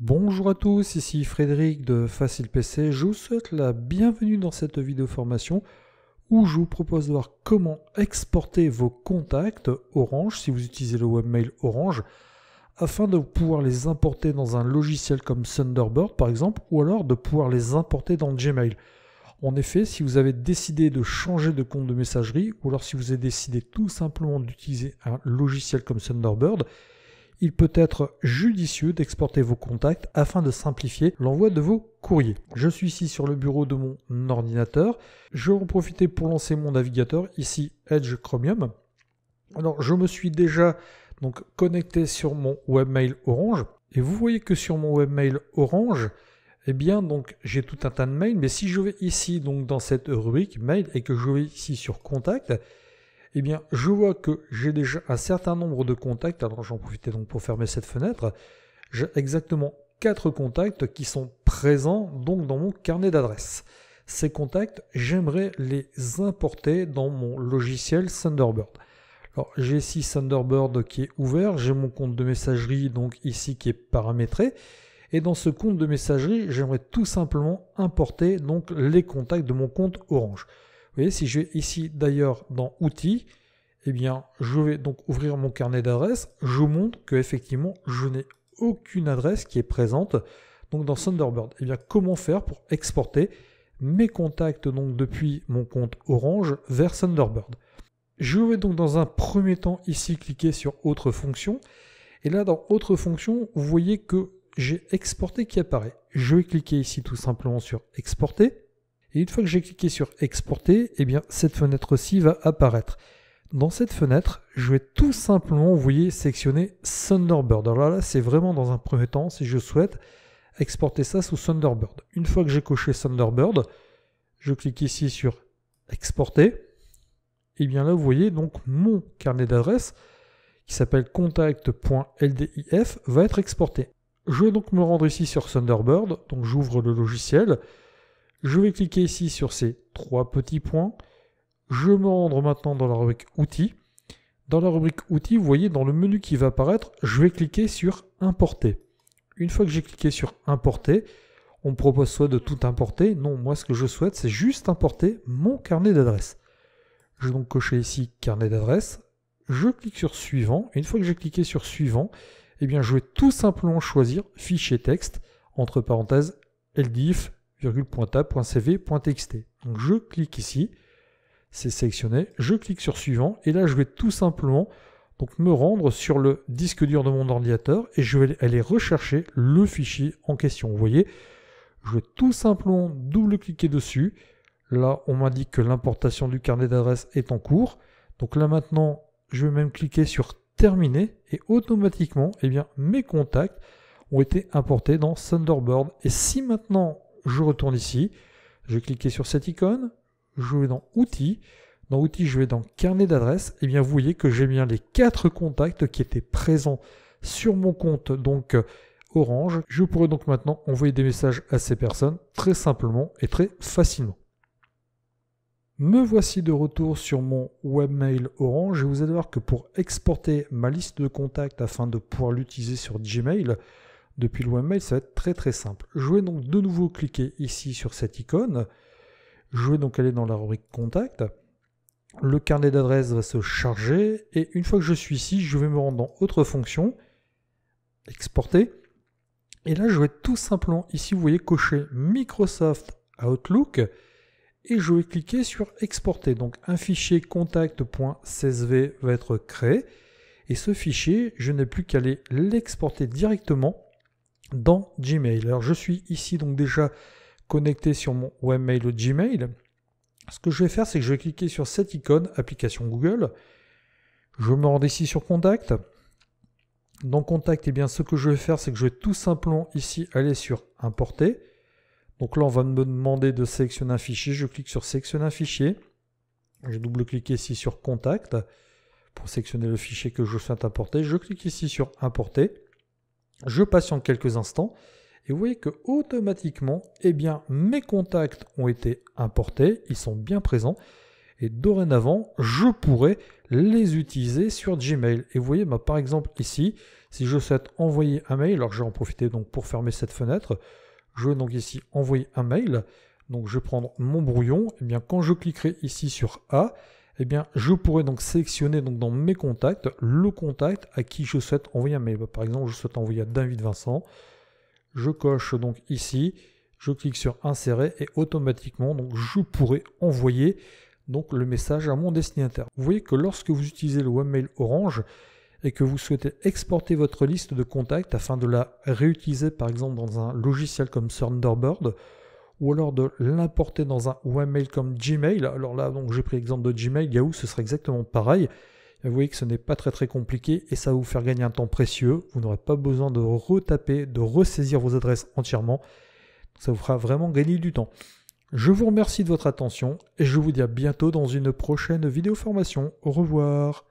Bonjour à tous, ici Frédéric de Facile PC. Je vous souhaite la bienvenue dans cette vidéo formation où je vous propose de voir comment exporter vos contacts Orange si vous utilisez le webmail Orange afin de pouvoir les importer dans un logiciel comme Thunderbird par exemple ou alors de pouvoir les importer dans Gmail. En effet, si vous avez décidé de changer de compte de messagerie ou alors si vous avez décidé tout simplement d'utiliser un logiciel comme Thunderbird, il peut être judicieux d'exporter vos contacts afin de simplifier l'envoi de vos courriers. Je suis ici sur le bureau de mon ordinateur. Je vais en profiter pour lancer mon navigateur, ici Edge Chromium. Alors je me suis déjà donc connecté sur mon webmail Orange et vous voyez que sur mon webmail Orange, eh bien donc j'ai tout un tas de mails, mais si je vais ici donc dans cette rubrique mail et que je vais ici sur contact, eh bien, je vois que j'ai déjà un certain nombre de contacts. Alors, j'en profitais donc pour fermer cette fenêtre. J'ai exactement quatre contacts qui sont présents donc dans mon carnet d'adresses. Ces contacts, j'aimerais les importer dans mon logiciel Thunderbird. Alors, j'ai ici Thunderbird qui est ouvert, j'ai mon compte de messagerie donc ici qui est paramétré. Et dans ce compte de messagerie, j'aimerais tout simplement importer donc les contacts de mon compte Orange. Vous voyez, si vais ici d'ailleurs dans Outils, eh bien, je vais donc ouvrir mon carnet d'adresses. Je montre que effectivement, je n'ai aucune adresse qui est présente donc dans Thunderbird. Et eh bien, comment faire pour exporter mes contacts donc depuis mon compte Orange vers Thunderbird Je vais donc dans un premier temps ici cliquer sur Autre fonction. Et là, dans Autre fonction, vous voyez que j'ai exporté qui apparaît. Je vais cliquer ici tout simplement sur Exporter. Et une fois que j'ai cliqué sur exporter, eh bien cette fenêtre ci va apparaître. Dans cette fenêtre, je vais tout simplement, vous voyez, sectionner Thunderbird. Alors là, c'est vraiment dans un premier temps, si je souhaite, exporter ça sous Thunderbird. Une fois que j'ai coché Thunderbird, je clique ici sur exporter. Et eh bien là, vous voyez donc mon carnet d'adresses qui s'appelle contact.ldif va être exporté. Je vais donc me rendre ici sur Thunderbird, donc j'ouvre le logiciel, je vais cliquer ici sur ces trois petits points. Je me rendre maintenant dans la rubrique Outils. Dans la rubrique Outils, vous voyez dans le menu qui va apparaître, je vais cliquer sur Importer. Une fois que j'ai cliqué sur Importer, on me propose soit de tout importer. Non, moi ce que je souhaite, c'est juste importer mon carnet d'adresses. Je vais donc cocher ici Carnet d'adresses. Je clique sur Suivant. une fois que j'ai cliqué sur Suivant, eh bien, je vais tout simplement choisir Fichier texte, entre parenthèses, LDIF, virgule.tab.cv.txt. Donc je clique ici, c'est sélectionné, je clique sur suivant, et là je vais tout simplement donc, me rendre sur le disque dur de mon ordinateur et je vais aller rechercher le fichier en question. Vous voyez, je vais tout simplement double-cliquer dessus. Là, on m'indique que l'importation du carnet d'adresse est en cours. Donc là maintenant, je vais même cliquer sur terminer et automatiquement, eh bien, mes contacts ont été importés dans Thunderbird. Et si maintenant je retourne ici, je vais cliquer sur cette icône, je vais dans Outils, dans Outils, je vais dans Carnet d'adresses, et eh bien vous voyez que j'ai bien les quatre contacts qui étaient présents sur mon compte donc euh, Orange. Je pourrais donc maintenant envoyer des messages à ces personnes très simplement et très facilement. Me voici de retour sur mon webmail Orange et vous allez voir que pour exporter ma liste de contacts afin de pouvoir l'utiliser sur Gmail, depuis le webmail, ça va être très très simple. Je vais donc de nouveau cliquer ici sur cette icône. Je vais donc aller dans la rubrique contact. Le carnet d'adresses va se charger et une fois que je suis ici, je vais me rendre dans autre fonction, exporter. Et là, je vais tout simplement ici, vous voyez, cocher Microsoft Outlook et je vais cliquer sur exporter. Donc un fichier contact.csv va être créé et ce fichier, je n'ai plus qu'à aller l'exporter directement dans Gmail. Alors je suis ici donc déjà connecté sur mon webmail Gmail. Ce que je vais faire, c'est que je vais cliquer sur cette icône application Google. Je me rends ici sur Contact. Dans Contact, et eh bien, ce que je vais faire, c'est que je vais tout simplement ici aller sur Importer. Donc là, on va me demander de sélectionner un fichier. Je clique sur Sélectionner un fichier. Je double-clique ici sur Contact pour sélectionner le fichier que je souhaite importer. Je clique ici sur Importer. Je patiente quelques instants et vous voyez que automatiquement, eh bien, mes contacts ont été importés, ils sont bien présents et dorénavant, je pourrai les utiliser sur Gmail. Et vous voyez, bah, par exemple ici, si je souhaite envoyer un mail, alors je vais en profiter donc pour fermer cette fenêtre, je vais donc ici envoyer un mail, donc je vais prendre mon brouillon, et eh bien quand je cliquerai ici sur A, eh bien, je pourrais donc sélectionner donc dans mes contacts le contact à qui je souhaite envoyer un mail. Bah, par exemple, je souhaite envoyer à David Vincent. Je coche donc ici, je clique sur insérer et automatiquement donc je pourrais envoyer donc le message à mon destinataire. Vous voyez que lorsque vous utilisez le webmail Orange et que vous souhaitez exporter votre liste de contacts afin de la réutiliser par exemple dans un logiciel comme Thunderbird, ou alors de l'importer dans un webmail comme Gmail. Alors là, donc j'ai pris l'exemple de Gmail, Yahoo, ce serait exactement pareil. Vous voyez que ce n'est pas très très compliqué et ça va vous faire gagner un temps précieux. Vous n'aurez pas besoin de retaper, de ressaisir vos adresses entièrement. Ça vous fera vraiment gagner du temps. Je vous remercie de votre attention et je vous dis à bientôt dans une prochaine vidéo formation. Au revoir.